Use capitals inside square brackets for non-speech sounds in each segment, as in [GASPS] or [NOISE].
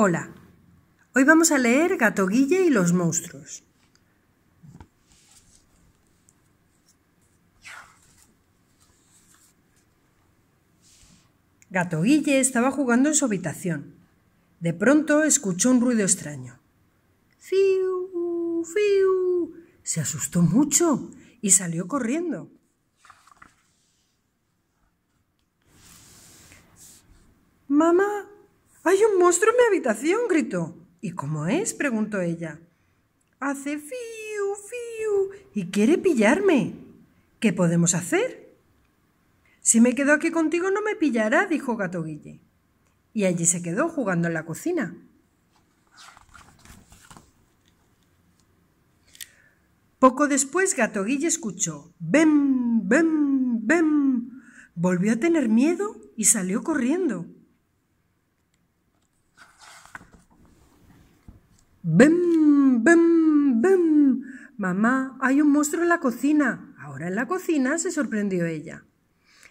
Hola, hoy vamos a leer Gato Guille y los monstruos. Gato Guille estaba jugando en su habitación. De pronto escuchó un ruido extraño. ¡Fiu! ¡Fiu! Se asustó mucho y salió corriendo. Mamá, hay un monstruo en mi habitación, gritó. ¿Y cómo es? preguntó ella. Hace fiu, fiu, y quiere pillarme. ¿Qué podemos hacer? Si me quedo aquí contigo no me pillará, dijo Gato Guille. Y allí se quedó jugando en la cocina. Poco después Gato Guille escuchó bem, bem, bem. Volvió a tener miedo y salió corriendo. ¡Bem, bem, bem! Mamá, hay un monstruo en la cocina. Ahora en la cocina se sorprendió ella.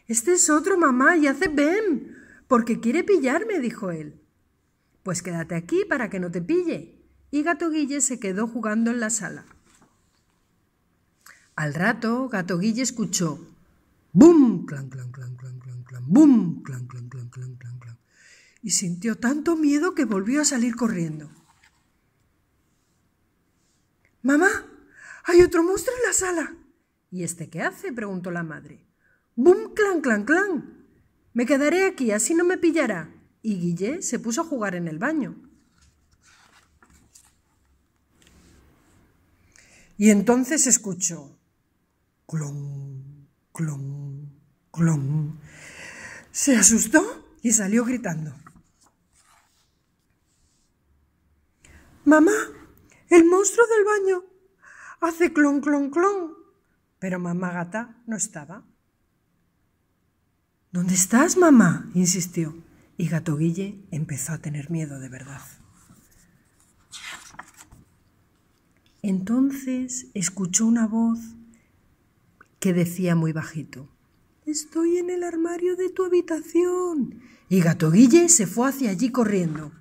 Este es otro mamá y hace bem, porque quiere pillarme, dijo él. Pues quédate aquí para que no te pille. Y Gato Guille se quedó jugando en la sala. Al rato, Gato Guille escuchó ¡Bum! ¡Clan, clan, clan, clan, clan, clan! bum clan, clan, clan, clan, clan! Y sintió tanto miedo que volvió a salir corriendo. Mamá, hay otro monstruo en la sala. ¿Y este qué hace? preguntó la madre. ¡Bum, clan, clan, clan! Me quedaré aquí, así no me pillará. Y Guille se puso a jugar en el baño. Y entonces escuchó clon, clon, clon. Se asustó y salió gritando. Mamá, el monstruo del baño hace clon, clon, clon. Pero mamá gata no estaba. ¿Dónde estás, mamá? insistió. Y gato Guille empezó a tener miedo de verdad. Entonces escuchó una voz que decía muy bajito. Estoy en el armario de tu habitación. Y Gato Guille se fue hacia allí corriendo.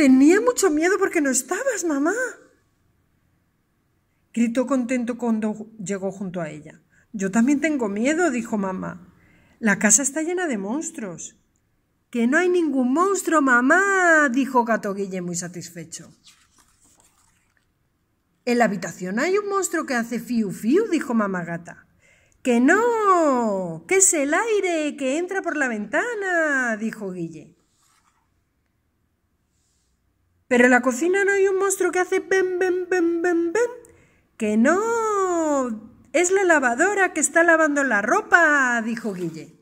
Tenía mucho miedo porque no estabas, mamá. Gritó contento cuando llegó junto a ella. Yo también tengo miedo, dijo mamá. La casa está llena de monstruos. Que no hay ningún monstruo, mamá, dijo Gato Guille muy satisfecho. En la habitación hay un monstruo que hace fiu fiu, dijo mamá gata. Que no, que es el aire que entra por la ventana, dijo Guille. Pero en la cocina no hay un monstruo que hace bem, bem, bem, bem, bem. Que no. Es la lavadora que está lavando la ropa, dijo Guille.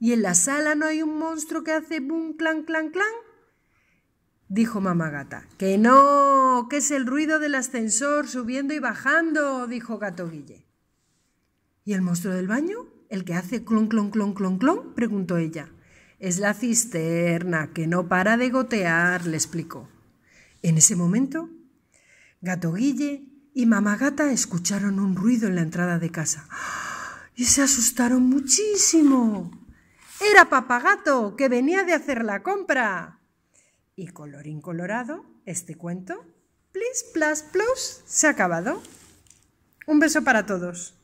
¿Y en la sala no hay un monstruo que hace bum, clan, clan, clan? Dijo mamá gata. Que no, que es el ruido del ascensor subiendo y bajando, dijo gato Guille. ¿Y el monstruo del baño? ¿El que hace clon, clon, clon, clon, clon? preguntó ella. Es la cisterna que no para de gotear, le explicó. En ese momento, Gato Guille y Mamá Gata escucharon un ruido en la entrada de casa [GASPS] y se asustaron muchísimo. Era Papagato, que venía de hacer la compra. Y colorín colorado, este cuento, plis, plas, plus, se ha acabado. Un beso para todos.